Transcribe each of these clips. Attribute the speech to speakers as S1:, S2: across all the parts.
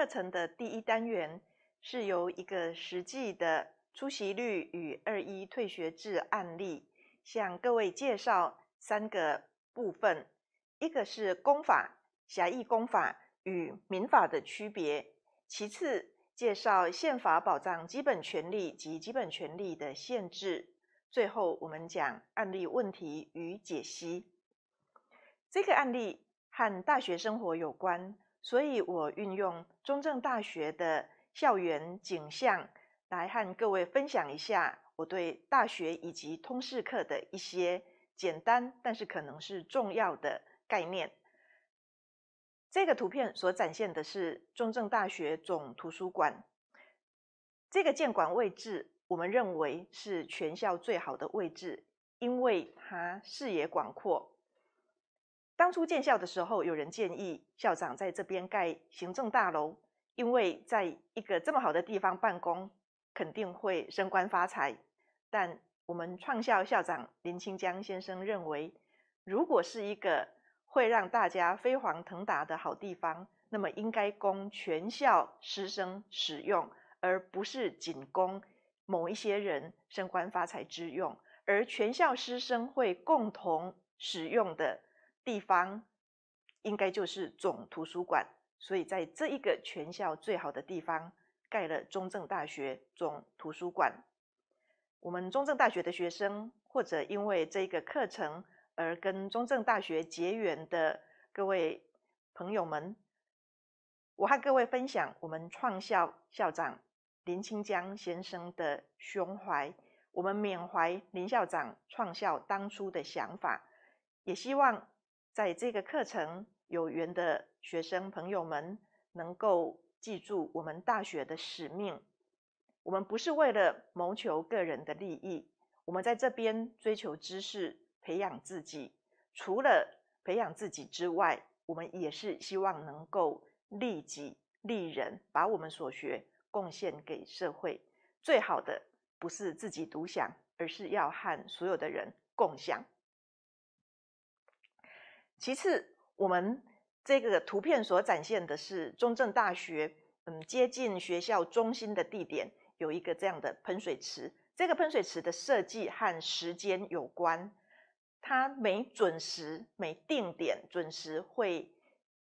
S1: 课程的第一单元是由一个实际的出席率与二一退学制案例向各位介绍三个部分：一个是公法、狭义公法与民法的区别；其次介绍宪法保障基本权利及基本权利的限制；最后我们讲案例问题与解析。这个案例和大学生活有关。所以，我运用中正大学的校园景象，来和各位分享一下我对大学以及通识课的一些简单，但是可能是重要的概念。这个图片所展现的是中正大学总图书馆，这个建馆位置，我们认为是全校最好的位置，因为它视野广阔。当初建校的时候，有人建议校长在这边盖行政大楼，因为在一个这么好的地方办公，肯定会升官发财。但我们创校校长林清江先生认为，如果是一个会让大家飞黄腾达的好地方，那么应该供全校师生使用，而不是仅供某一些人升官发财之用，而全校师生会共同使用的。地方应该就是总图书馆，所以在这一个全校最好的地方盖了中正大学总图书馆。我们中正大学的学生或者因为这个课程而跟中正大学结缘的各位朋友们，我和各位分享我们创校校长林清江先生的胸怀。我们缅怀林校长创校当初的想法，也希望。在这个课程有缘的学生朋友们，能够记住我们大学的使命。我们不是为了谋求个人的利益，我们在这边追求知识，培养自己。除了培养自己之外，我们也是希望能够利己利人，把我们所学贡献给社会。最好的不是自己独享，而是要和所有的人共享。其次，我们这个图片所展现的是中正大学，嗯，接近学校中心的地点有一个这样的喷水池。这个喷水池的设计和时间有关，它每准时每定点准时会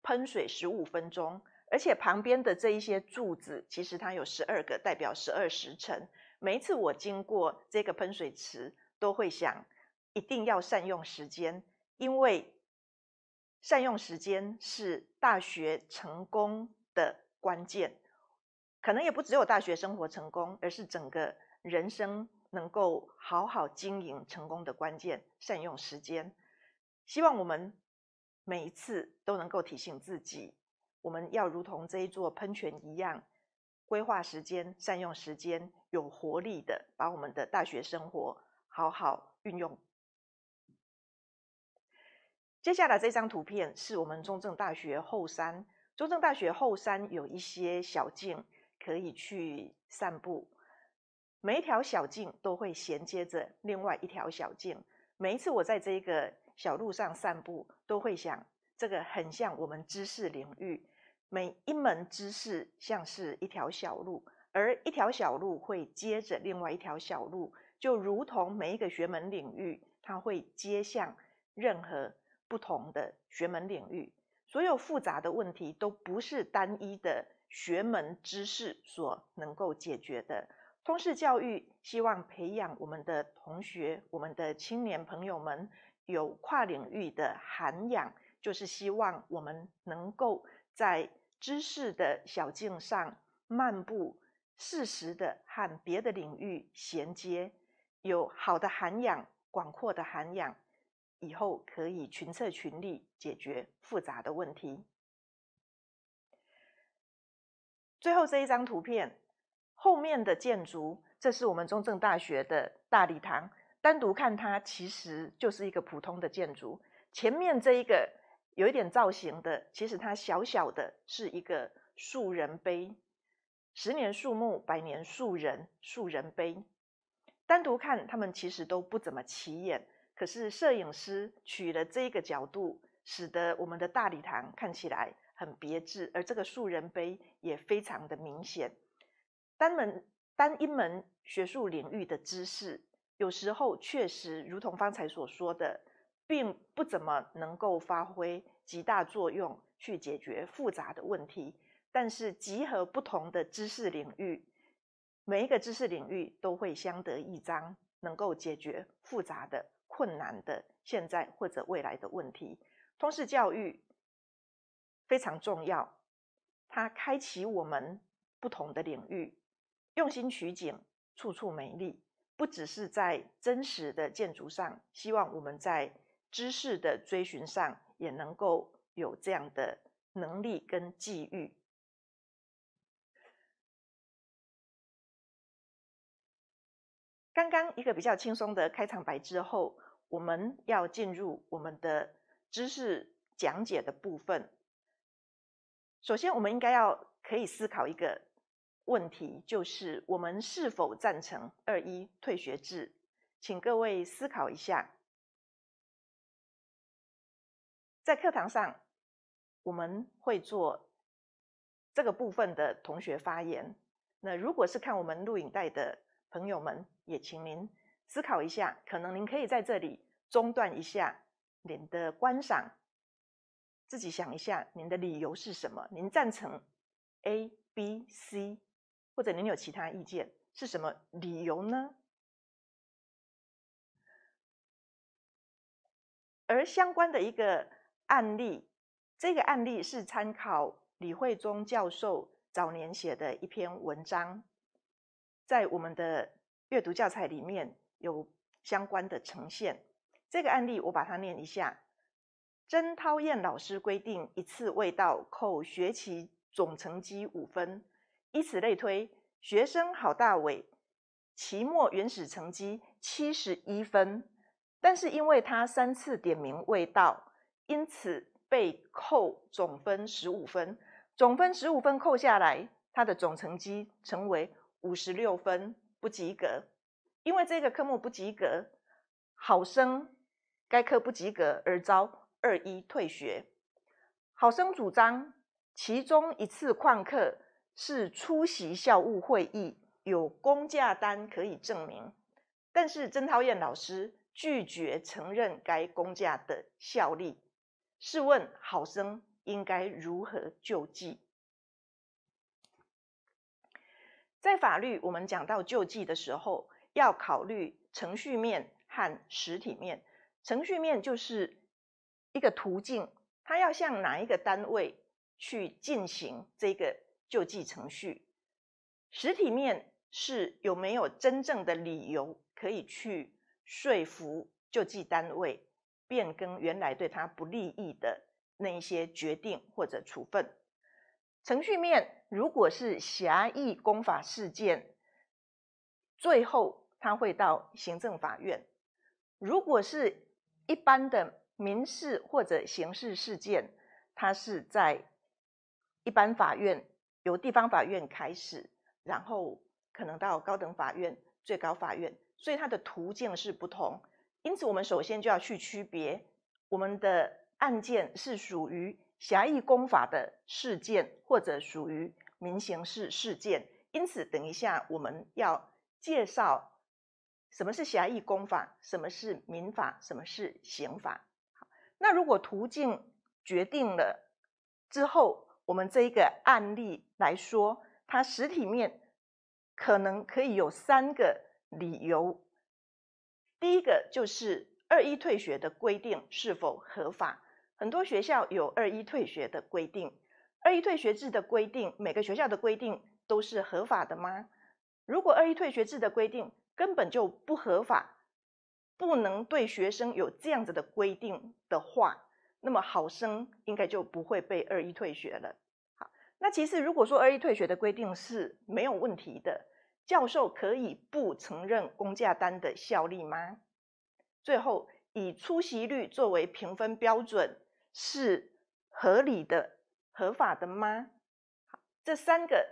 S1: 喷水十五分钟。而且旁边的这一些柱子，其实它有十二个，代表十二时辰。每一次我经过这个喷水池，都会想一定要善用时间，因为。善用时间是大学成功的关键，可能也不只有大学生活成功，而是整个人生能够好好经营成功的关键。善用时间，希望我们每一次都能够提醒自己，我们要如同这一座喷泉一样，规划时间，善用时间，有活力的把我们的大学生活好好运用。接下来这张图片是我们中正大学后山。中正大学后山有一些小径可以去散步，每一条小径都会衔接着另外一条小径。每一次我在这个小路上散步，都会想，这个很像我们知识领域，每一门知识像是一条小路，而一条小路会接着另外一条小路，就如同每一个学门领域，它会接向任何。不同的学门领域，所有复杂的问题都不是单一的学门知识所能够解决的。通识教育希望培养我们的同学、我们的青年朋友们有跨领域的涵养，就是希望我们能够在知识的小径上漫步，适时的和别的领域衔接，有好的涵养、广阔的涵养。以后可以群策群力解决复杂的问题。最后这一张图片后面的建筑，这是我们中正大学的大礼堂。单独看它，其实就是一个普通的建筑。前面这一个有一点造型的，其实它小小的是一个树人碑。十年树木，百年树人，树人碑。单独看，他们其实都不怎么起眼。可是摄影师取了这个角度，使得我们的大礼堂看起来很别致，而这个树人碑也非常的明显。单门单一门学术领域的知识，有时候确实如同方才所说的，并不怎么能够发挥极大作用去解决复杂的问题。但是集合不同的知识领域，每一个知识领域都会相得益彰，能够解决复杂的。困难的现在或者未来的问题，通识教育非常重要。它开启我们不同的领域，用心取景，处处美丽。不只是在真实的建筑上，希望我们在知识的追寻上也能够有这样的能力跟际遇。刚刚一个比较轻松的开场白之后，我们要进入我们的知识讲解的部分。首先，我们应该要可以思考一个问题，就是我们是否赞成二一退学制？请各位思考一下。在课堂上，我们会做这个部分的同学发言。那如果是看我们录影带的，朋友们，也请您思考一下，可能您可以在这里中断一下您的观赏，自己想一下您的理由是什么？您赞成 A、B、C，或者您有其他意见是什么理由呢？而相关的一个案例，这个案例是参考李惠忠教授早年写的一篇文章。在我们的阅读教材里面有相关的呈现。这个案例我把它念一下：曾涛燕老师规定，一次未到扣学期总成绩五分，以此类推。学生郝大伟期末原始成绩七十一分，但是因为他三次点名未到，因此被扣总分十五分。总分十五分扣下来，他的总成绩成为。五十六分不及格，因为这个科目不及格，好生该科不及格而遭二一退学。好生主张，其中一次旷课是出席校务会议，有公假单可以证明，但是曾涛燕老师拒绝承认该公假的效力。试问，好生应该如何救济？在法律，我们讲到救济的时候，要考虑程序面和实体面。程序面就是一个途径，它要向哪一个单位去进行这个救济程序。实体面是有没有真正的理由可以去说服救济单位变更原来对他不利益的那一些决定或者处分。程序面如果是狭义公法事件，最后他会到行政法院；如果是一般的民事或者刑事事件，它是在一般法院由地方法院开始，然后可能到高等法院、最高法院，所以它的途径是不同。因此，我们首先就要去区别我们的案件是属于。狭义公法的事件或者属于民刑事事件，因此等一下我们要介绍什么是狭义公法，什么是民法，什么是刑法。那如果途径决定了之后，我们这一个案例来说，它实体面可能可以有三个理由。第一个就是二一退学的规定是否合法。很多学校有二一退学的规定，二一退学制的规定，每个学校的规定都是合法的吗？如果二一退学制的规定根本就不合法，不能对学生有这样子的规定的话，那么好生应该就不会被二一退学了。好，那其实如果说二一退学的规定是没有问题的，教授可以不承认公价单的效力吗？最后以出席率作为评分标准。是合理的、合法的吗？这三个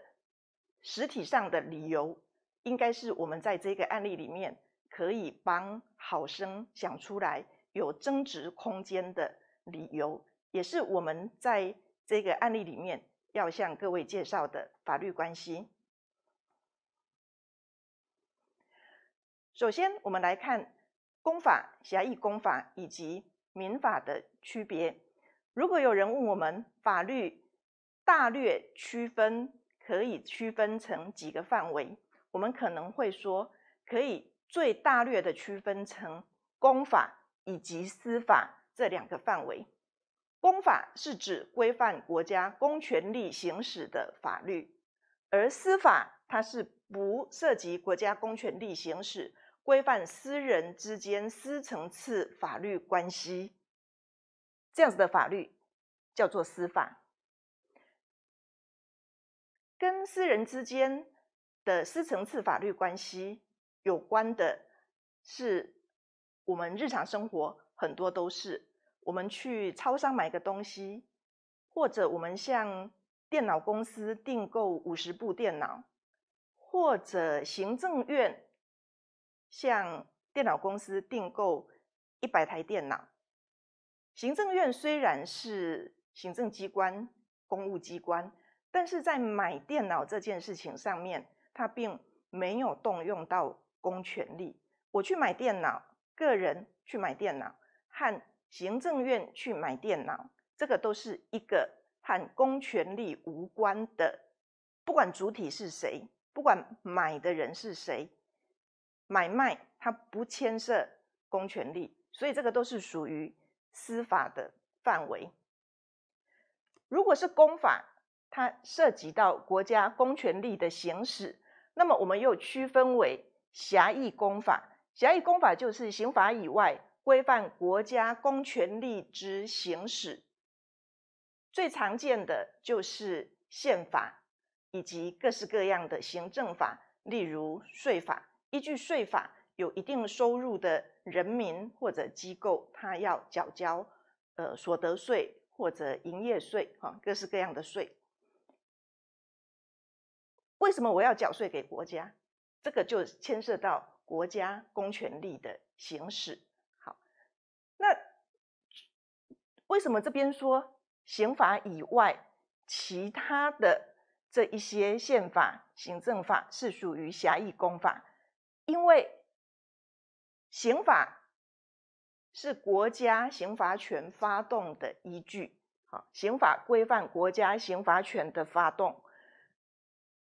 S1: 实体上的理由，应该是我们在这个案例里面可以帮好生想出来有增值空间的理由，也是我们在这个案例里面要向各位介绍的法律关系。首先，我们来看公法、狭义公法以及民法的区别。如果有人问我们，法律大略区分可以区分成几个范围，我们可能会说，可以最大略的区分成公法以及司法这两个范围。公法是指规范国家公权力行使的法律，而司法它是不涉及国家公权力行使，规范私人之间私层次法律关系。这样子的法律叫做司法，跟私人之间的私层次法律关系有关的，是我们日常生活很多都是，我们去超商买个东西，或者我们向电脑公司订购五十部电脑，或者行政院向电脑公司订购一百台电脑。行政院虽然是行政机关、公务机关，但是在买电脑这件事情上面，它并没有动用到公权力。我去买电脑，个人去买电脑，和行政院去买电脑，这个都是一个和公权力无关的，不管主体是谁，不管买的人是谁，买卖它不牵涉公权力，所以这个都是属于。司法的范围，如果是公法，它涉及到国家公权力的行使，那么我们又区分为狭义公法。狭义公法就是刑法以外规范国家公权力之行使，最常见的就是宪法以及各式各样的行政法，例如税法。依据税法，有一定收入的。人民或者机构，他要缴交呃所得税或者营业税，哈，各式各样的税。为什么我要缴税给国家？这个就牵涉到国家公权力的行使。好，那为什么这边说刑法以外，其他的这一些宪法、行政法是属于狭义公法？因为刑法是国家刑罚权发动的依据，好，刑法规范国家刑罚权的发动，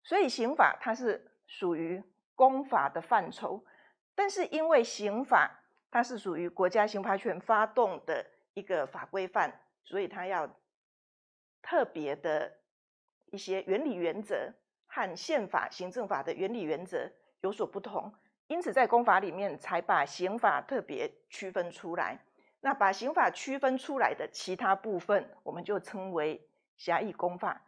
S1: 所以刑法它是属于公法的范畴，但是因为刑法它是属于国家刑罚权发动的一个法规范，所以它要特别的一些原理原则和宪法、行政法的原理原则有所不同。因此，在公法里面才把刑法特别区分出来。那把刑法区分出来的其他部分，我们就称为狭义公法，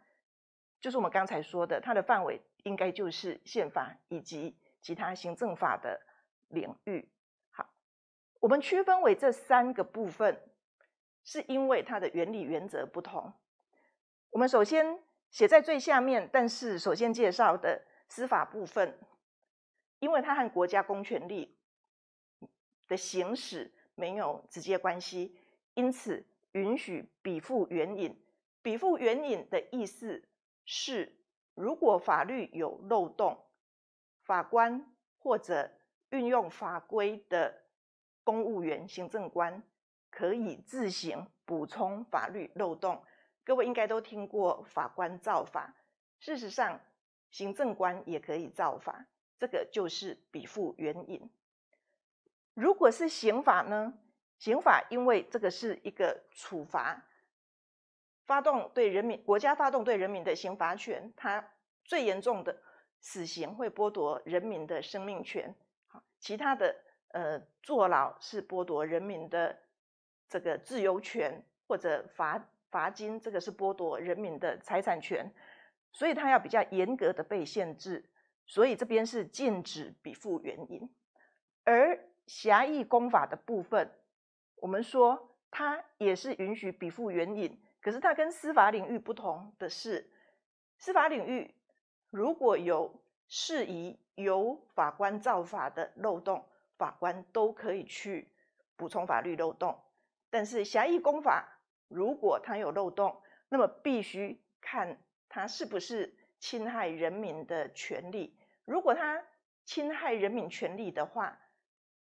S1: 就是我们刚才说的，它的范围应该就是宪法以及其他行政法的领域。好，我们区分为这三个部分，是因为它的原理原则不同。我们首先写在最下面，但是首先介绍的司法部分。因为它和国家公权力的行使没有直接关系，因此允许比附援引。比附援引的意思是，如果法律有漏洞，法官或者运用法规的公务员、行政官可以自行补充法律漏洞。各位应该都听过法官造法，事实上，行政官也可以造法。这个就是比附原因。如果是刑法呢？刑法因为这个是一个处罚，发动对人民国家发动对人民的刑罚权，它最严重的死刑会剥夺人民的生命权，其他的呃坐牢是剥夺人民的这个自由权，或者罚罚金这个是剥夺人民的财产权，所以它要比较严格的被限制。所以这边是禁止比附原因。而狭义公法的部分，我们说它也是允许比附原因，可是它跟司法领域不同的是，司法领域如果有适宜由法官造法的漏洞，法官都可以去补充法律漏洞。但是狭义公法，如果它有漏洞，那么必须看它是不是侵害人民的权利。如果他侵害人民权利的话，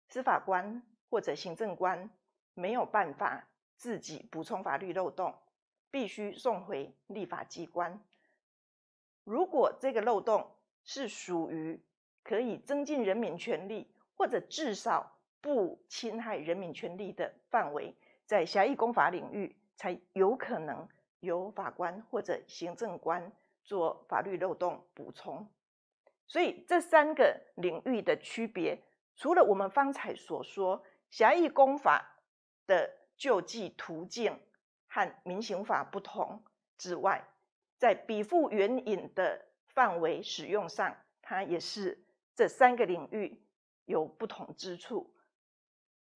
S1: 司法官或者行政官没有办法自己补充法律漏洞，必须送回立法机关。如果这个漏洞是属于可以增进人民权利，或者至少不侵害人民权利的范围，在狭义公法领域，才有可能由法官或者行政官做法律漏洞补充。所以这三个领域的区别，除了我们方才所说狭义公法的救济途径和民刑法不同之外，在比附援引的范围使用上，它也是这三个领域有不同之处。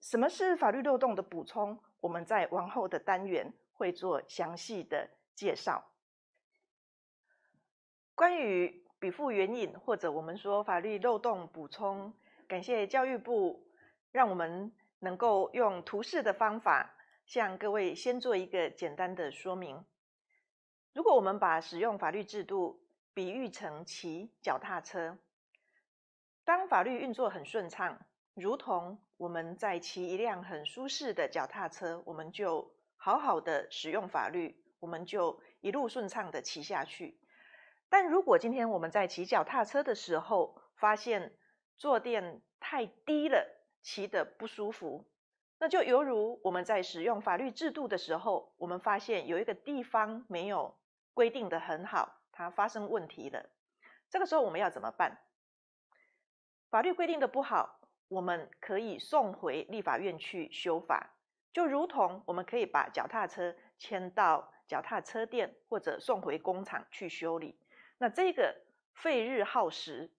S1: 什么是法律漏洞的补充？我们在往后的单元会做详细的介绍。关于。比附援引，或者我们说法律漏洞补充。感谢教育部，让我们能够用图示的方法向各位先做一个简单的说明。如果我们把使用法律制度比喻成骑脚踏车，当法律运作很顺畅，如同我们在骑一辆很舒适的脚踏车，我们就好好的使用法律，我们就一路顺畅的骑下去。但如果今天我们在骑脚踏车的时候发现坐垫太低了，骑得不舒服，那就犹如我们在使用法律制度的时候，我们发现有一个地方没有规定的很好，它发生问题了。这个时候我们要怎么办？法律规定得不好，我们可以送回立法院去修法，就如同我们可以把脚踏车迁到脚踏车店，或者送回工厂去修理。那这个费日耗时，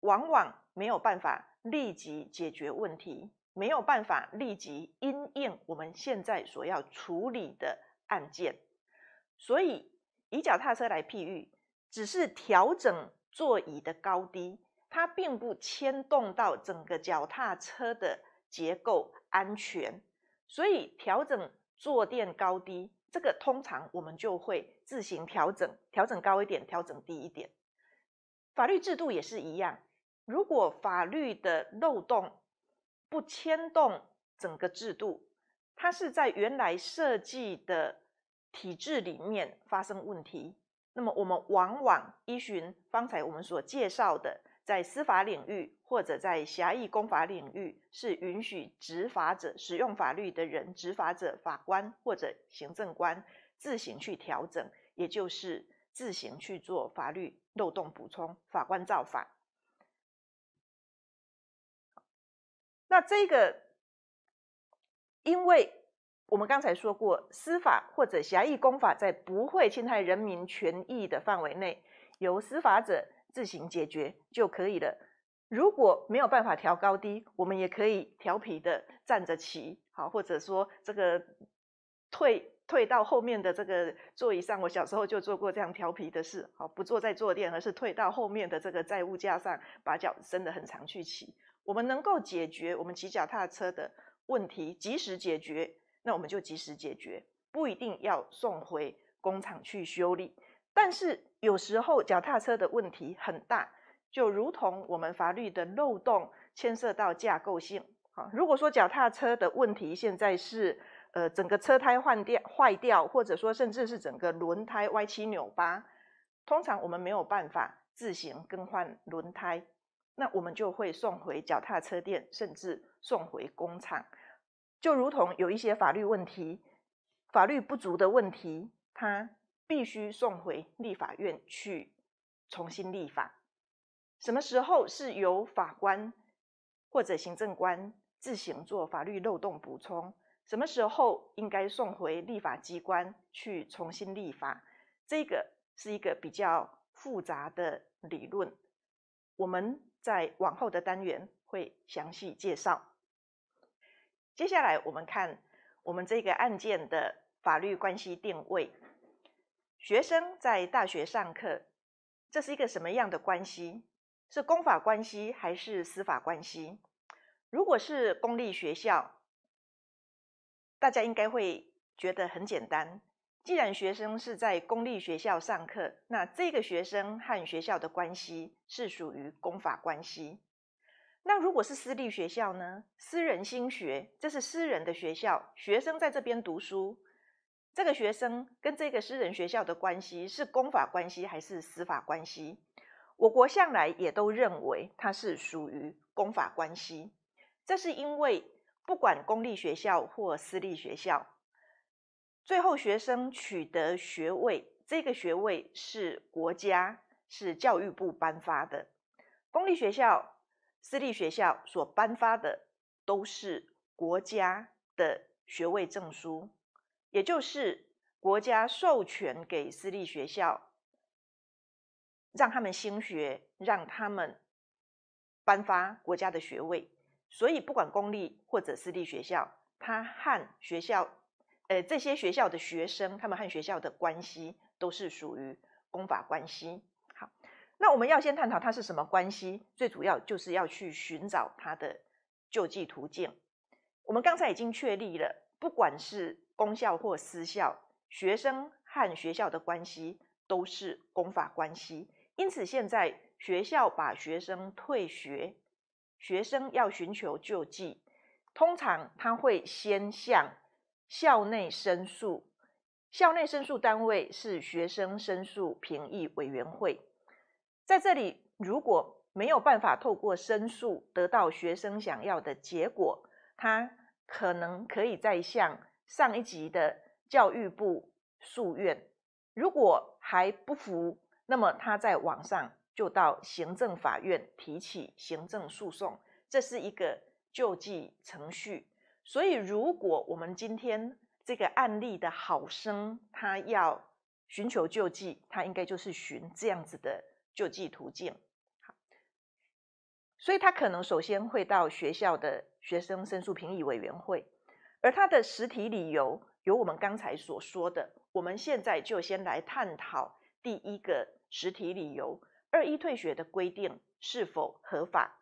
S1: 往往没有办法立即解决问题，没有办法立即应验我们现在所要处理的案件。所以以脚踏车来譬喻，只是调整座椅的高低，它并不牵动到整个脚踏车的结构安全。所以调整坐垫高低。这个通常我们就会自行调整，调整高一点，调整低一点。法律制度也是一样，如果法律的漏洞不牵动整个制度，它是在原来设计的体制里面发生问题，那么我们往往依循方才我们所介绍的，在司法领域。或者在狭义公法领域，是允许执法者使用法律的人，执法者、法官或者行政官自行去调整，也就是自行去做法律漏洞补充，法官造法。那这个，因为我们刚才说过，司法或者狭义公法在不会侵害人民权益的范围内，由司法者自行解决就可以了。如果没有办法调高低，我们也可以调皮的站着骑，好，或者说这个退退到后面的这个座椅上。我小时候就做过这样调皮的事，好，不坐在坐垫，而是退到后面的这个载物架上，把脚伸得很长去骑。我们能够解决我们骑脚踏车的问题，及时解决，那我们就及时解决，不一定要送回工厂去修理。但是有时候脚踏车的问题很大。就如同我们法律的漏洞牵涉到架构性，好，如果说脚踏车的问题现在是，呃，整个车胎换掉坏掉，或者说甚至是整个轮胎歪七扭八，通常我们没有办法自行更换轮胎，那我们就会送回脚踏车店，甚至送回工厂。就如同有一些法律问题，法律不足的问题，它必须送回立法院去重新立法。什么时候是由法官或者行政官自行做法律漏洞补充？什么时候应该送回立法机关去重新立法？这个是一个比较复杂的理论，我们在往后的单元会详细介绍。接下来我们看我们这个案件的法律关系定位。学生在大学上课，这是一个什么样的关系？是公法关系还是司法关系？如果是公立学校，大家应该会觉得很简单。既然学生是在公立学校上课，那这个学生和学校的关系是属于公法关系。那如果是私立学校呢？私人新学，这是私人的学校，学生在这边读书，这个学生跟这个私人学校的关系是公法关系还是司法关系？我国向来也都认为它是属于公法关系，这是因为不管公立学校或私立学校，最后学生取得学位，这个学位是国家是教育部颁发的，公立学校、私立学校所颁发的都是国家的学位证书，也就是国家授权给私立学校。让他们新学，让他们颁发国家的学位，所以不管公立或者私立学校，他和学校，呃，这些学校的学生，他们和学校的关系都是属于公法关系。好，那我们要先探讨它是什么关系，最主要就是要去寻找它的救济途径。我们刚才已经确立了，不管是公校或私校，学生和学校的关系都是公法关系。因此，现在学校把学生退学，学生要寻求救济，通常他会先向校内申诉。校内申诉单位是学生申诉评议委员会。在这里，如果没有办法透过申诉得到学生想要的结果，他可能可以再向上一级的教育部诉愿。如果还不服。那么，他在网上就到行政法院提起行政诉讼，这是一个救济程序。所以，如果我们今天这个案例的好生他要寻求救济，他应该就是寻这样子的救济途径。好，所以他可能首先会到学校的学生申诉评议委员会，而他的实体理由有我们刚才所说的。我们现在就先来探讨第一个。实体理由，二一退学的规定是否合法？